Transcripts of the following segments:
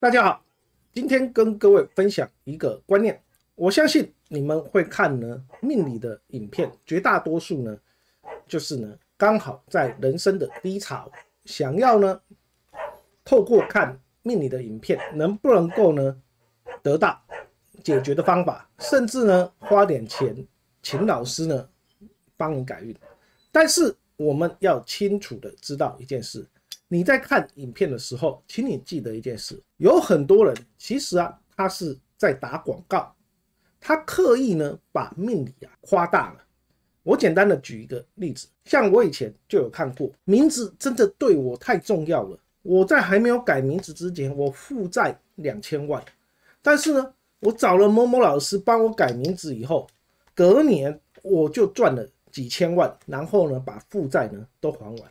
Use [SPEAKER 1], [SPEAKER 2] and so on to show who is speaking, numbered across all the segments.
[SPEAKER 1] 大家好，今天跟各位分享一个观念，我相信你们会看呢命理的影片，绝大多数呢就是呢刚好在人生的低潮，想要呢透过看命理的影片，能不能够呢得到解决的方法，甚至呢花点钱请老师呢帮你改运，但是我们要清楚的知道一件事。你在看影片的时候，请你记得一件事：有很多人其实啊，他是在打广告，他刻意呢把命理啊夸大了。我简单的举一个例子，像我以前就有看过，名字真的对我太重要了。我在还没有改名字之前，我负债两千万，但是呢，我找了某某老师帮我改名字以后，隔年我就赚了几千万，然后呢，把负债呢都还完。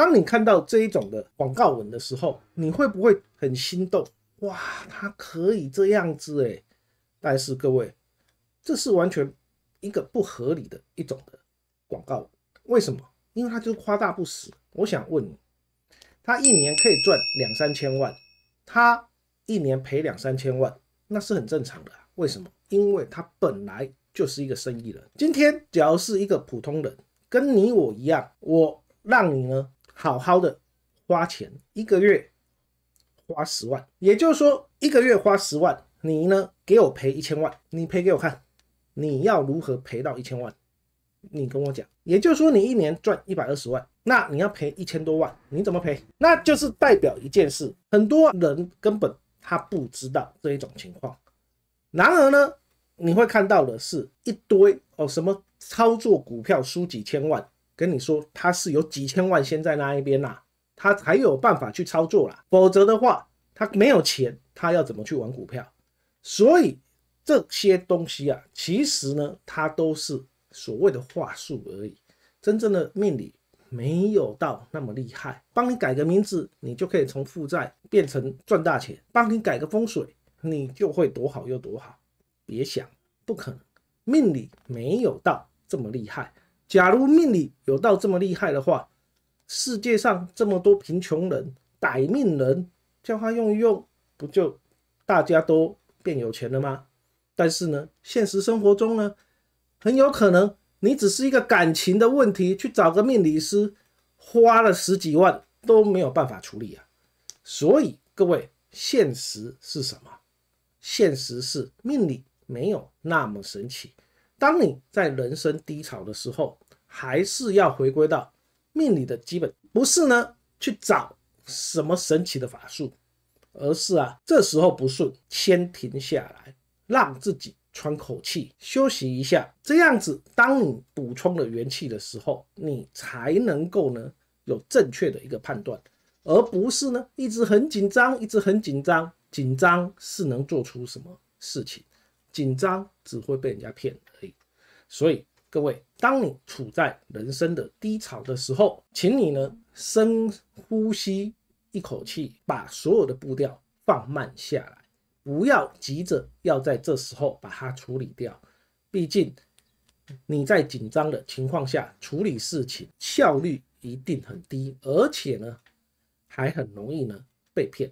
[SPEAKER 1] 当你看到这一种的广告文的时候，你会不会很心动？哇，他可以这样子诶。但是各位，这是完全一个不合理的一种的广告。为什么？因为他就是夸大不实。我想问你，他一年可以赚两三千万，他一年赔两三千万，那是很正常的。为什么？因为他本来就是一个生意人。今天只要是一个普通人，跟你我一样，我让你呢？好好的花钱，一个月花十万，也就是说一个月花十万，你呢给我赔一千万，你赔给我看，你要如何赔到一千万？你跟我讲，也就是说你一年赚一百二十万，那你要赔一千多万，你怎么赔？那就是代表一件事，很多人根本他不知道这一种情况。然而呢，你会看到的是一堆哦，什么操作股票输几千万。跟你说，他是有几千万先在那一边呐，他才有办法去操作啦。否则的话，他没有钱，他要怎么去玩股票？所以这些东西啊，其实呢，它都是所谓的话术而已。真正的命理没有到那么厉害，帮你改个名字，你就可以从负债变成赚大钱；帮你改个风水，你就会多好又多好。别想，不可能，命理没有到这么厉害。假如命里有到这么厉害的话，世界上这么多贫穷人、歹命人，叫他用一用，不就大家都变有钱了吗？但是呢，现实生活中呢，很有可能你只是一个感情的问题，去找个命理师，花了十几万都没有办法处理啊。所以各位，现实是什么？现实是命理没有那么神奇。当你在人生低潮的时候，还是要回归到命理的基本，不是呢去找什么神奇的法术，而是啊这时候不顺，先停下来，让自己喘口气，休息一下。这样子，当你补充了元气的时候，你才能够呢有正确的一个判断，而不是呢一直很紧张，一直很紧张，紧张是能做出什么事情？紧张只会被人家骗而已，所以各位，当你处在人生的低潮的时候，请你呢深呼吸一口气，把所有的步调放慢下来，不要急着要在这时候把它处理掉。毕竟你在紧张的情况下处理事情效率一定很低，而且呢还很容易呢被骗。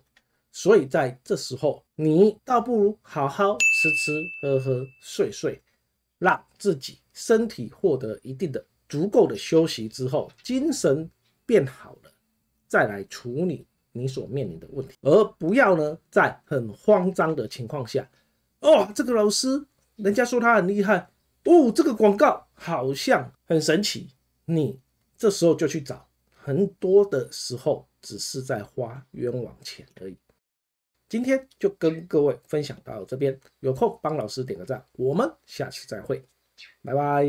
[SPEAKER 1] 所以在这时候，你倒不如好好。吃吃喝喝睡睡，让自己身体获得一定的足够的休息之后，精神变好了，再来处理你所面临的问题，而不要呢在很慌张的情况下，哦，这个老师人家说他很厉害，哦，这个广告好像很神奇，你这时候就去找，很多的时候只是在花冤枉钱而已。今天就跟各位分享到这边，有空帮老师点个赞，我们下期再会，拜拜。